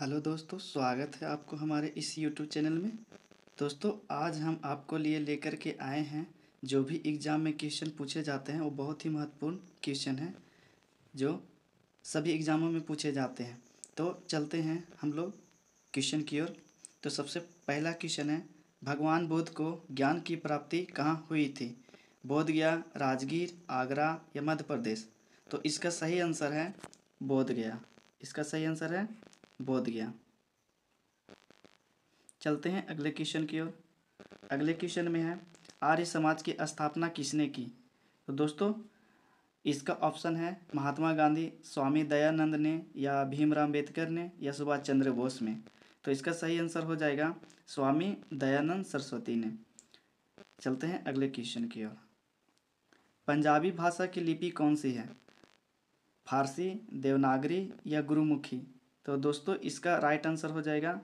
hello दोस्तों स्वागत है आपको हमारे इस यूट्यूब चैनल में दोस्तों आज हम आपको लिए लेकर के आए हैं जो भी एग्ज़ाम में क्वेश्चन पूछे जाते हैं वो बहुत ही महत्वपूर्ण क्वेश्चन हैं जो सभी एग्ज़ामों में पूछे जाते हैं तो चलते हैं हम लोग क्वेश्चन की ओर तो सबसे पहला क्वेश्चन है भगवान बुद्ध को ज्ञान की प्राप्ति कहाँ हुई थी बोध गया राजगीर आगरा या मध्य प्रदेश तो इसका सही आंसर है बोध गया इसका सही आंसर है बोध गया चलते हैं अगले क्वेश्चन की ओर अगले क्वेश्चन में है आर्य समाज की स्थापना किसने की तो दोस्तों इसका ऑप्शन है महात्मा गांधी स्वामी दयानंद ने या भीमराव अम्बेडकर ने या सुभाष चंद्र बोस में तो इसका सही आंसर हो जाएगा स्वामी दयानंद सरस्वती ने चलते हैं अगले क्वेश्चन की ओर पंजाबी भाषा की लिपि कौन सी है फारसी देवनागरी या गुरुमुखी तो दोस्तों इसका राइट आंसर हो जाएगा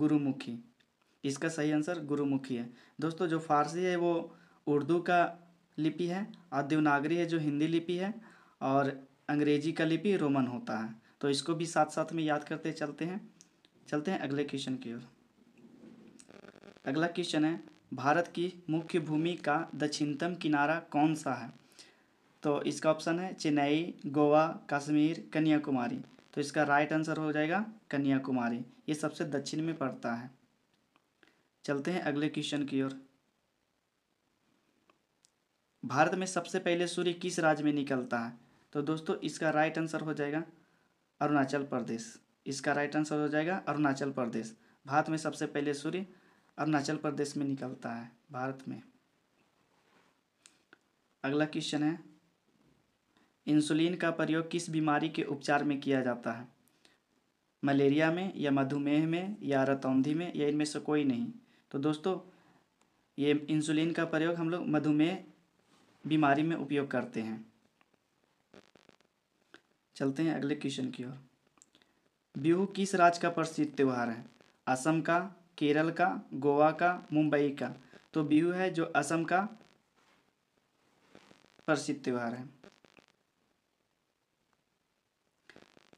गुरुमुखी इसका सही आंसर गुरुमुखी है दोस्तों जो फारसी है वो उर्दू का लिपि है और देवनागरी है जो हिंदी लिपि है और अंग्रेजी का लिपि रोमन होता है तो इसको भी साथ साथ में याद करते चलते हैं चलते हैं अगले क्वेश्चन की ओर अगला क्वेश्चन है भारत की मुख्य भूमि का दक्षिणतम किनारा कौन सा है तो इसका ऑप्शन है चेन्नई गोवा कश्मीर कन्याकुमारी तो इसका राइट आंसर हो जाएगा कन्याकुमारी ये सबसे दक्षिण में पड़ता है चलते हैं अगले क्वेश्चन की ओर भारत में सबसे पहले सूर्य किस राज्य में निकलता है तो दोस्तों इसका राइट आंसर हो जाएगा अरुणाचल प्रदेश इसका राइट आंसर हो जाएगा अरुणाचल प्रदेश भारत में सबसे पहले सूर्य अरुणाचल प्रदेश में निकलता है भारत में अगला क्वेश्चन है इंसुलिन का प्रयोग किस बीमारी के उपचार में किया जाता है मलेरिया में या मधुमेह में या रतौंधी में या इनमें से कोई नहीं तो दोस्तों ये इंसुलिन का प्रयोग हम लोग मधुमेह बीमारी में उपयोग करते हैं चलते हैं अगले क्वेश्चन की ओर बिहू किस राज्य का प्रसिद्ध त्यौहार है असम का केरल का गोवा का मुंबई का तो बिहू है जो असम का प्रसिद्ध त्यौहार है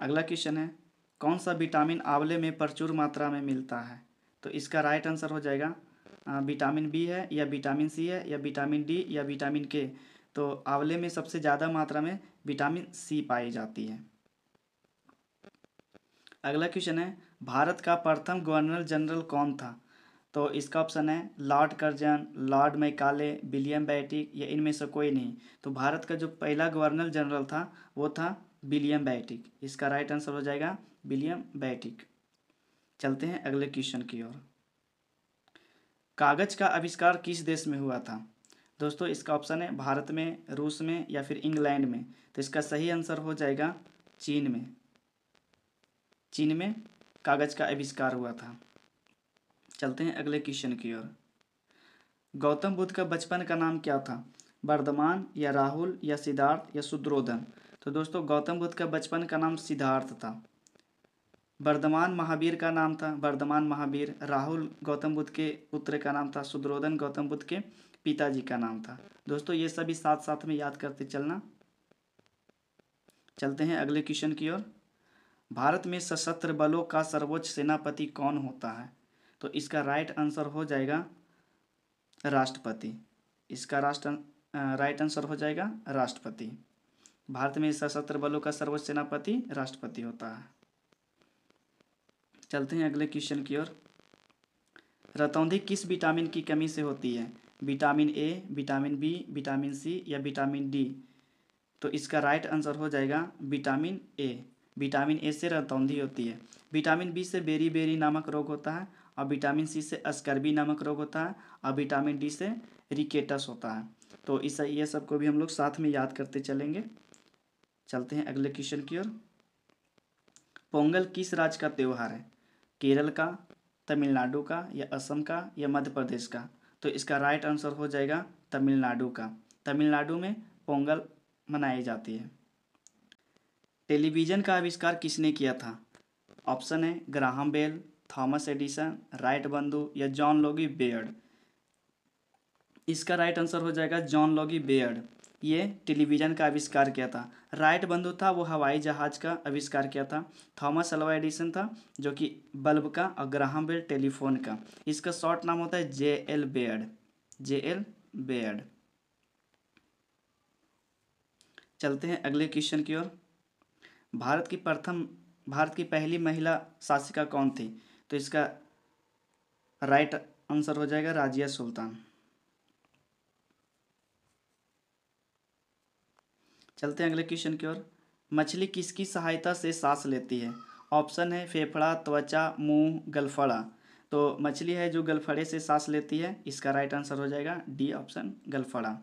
अगला क्वेश्चन है कौन सा विटामिन आंवले में प्रचुर मात्रा में मिलता है तो इसका राइट आंसर हो जाएगा विटामिन बी है या विटामिन सी है या विटामिन डी या विटामिन के तो आंवले में सबसे ज़्यादा मात्रा में विटामिन सी पाई जाती है अगला क्वेश्चन है भारत का प्रथम गवर्नर जनरल कौन था तो इसका ऑप्शन है lord Curzon lord Macaulay William Bentinck या इनमें से कोई नहीं तो भारत का जो पहला गवर्नर जनरल था वो था विलियम बैटिक इसका राइट आंसर हो जाएगा विलियम बैटिक चलते हैं अगले क्वेश्चन की ओर कागज़ का आविष्कार किस देश में हुआ था दोस्तों इसका ऑप्शन है भारत में रूस में या फिर इंग्लैंड में तो इसका सही आंसर हो जाएगा चीन में चीन में कागज़ का आविष्कार हुआ था चलते हैं अगले क्वेश्चन की ओर गौतम बुद्ध का बचपन का नाम क्या था वर्धमान या राहुल या सिद्धार्थ या शुद्रोधन तो दोस्तों गौतम बुद्ध का बचपन का नाम सिद्धार्थ था वर्धमान महावीर का नाम था वर्धमान महावीर राहुल गौतम बुद्ध के पुत्र का नाम था सुद्रोधन गौतम बुद्ध के पिताजी का नाम था दोस्तों ये सभी साथ साथ में याद करते चलना चलते हैं अगले क्वेश्चन की ओर भारत में सशस्त्र बलों का सर्वोच्च सेनापति कौन होता है तो इसका राइट आंसर हो जाएगा राष्ट्रपति इसका राष्ट्र राइट आंसर हो जाएगा राष्ट्रपति भारत में सशस्त्र बलों का सर्वोच्च सेनापति राष्ट्रपति होता है चलते हैं अगले क्वेश्चन की ओर रतौंधी किस विटामिन की कमी से होती है vitamin A vitamin B vitamin C या विटामिन डी तो इसका राइट आंसर हो जाएगा विटामिन ए विटामिन ए से रतौंधी होती है विटामिन बी से बेरी बेरी नामक रोग होता है और विटामिन सी से अस्कर्बी नामक रोग होता है और विटामिन डी से रिकेटस होता है तो इस ये सब को भी हम लोग साथ में याद करते चलेंगे चलते हैं अगले क्वेश्चन की ओर पोंगल किस राज्य का त्यौहार है केरल का तमिलनाडु का या असम का या मध्य प्रदेश का तो इसका राइट आंसर हो जाएगा तमिलनाडु का तमिलनाडु में पोंगल मनाई जाती है टेलीविज़न का आविष्कार किसने किया था ऑप्शन है Graham Bell Thomas Edison Wright बंधु या जॉन लॉगी बेयर्ड इसका राइट आंसर हो जाएगा जॉन लॉगी बेयर्ड ये टेलीविज़न का आविष्कार किया था राइट बंधु था वो हवाई जहाज़ का आविष्कार किया था थॉमस अल्वा एडिसन था जो कि बल्ब का और ग्राहम बेल टेलीफोन का इसका शॉर्ट नाम होता है J L Baird J L Baird चलते हैं अगले क्वेश्चन की ओर भारत की प्रथम भारत की पहली महिला शासिका कौन थी तो इसका राइट आंसर हो जाएगा राजिया सुल्तान चलते हैं अगले क्वेश्चन की ओर मछली किसकी सहायता से सांस लेती है ऑप्शन है फेफड़ा त्वचा मुंह गलफड़ा तो मछली है जो गलफड़े से सांस लेती है इसका राइट आंसर हो जाएगा डी ऑप्शन गलफड़ा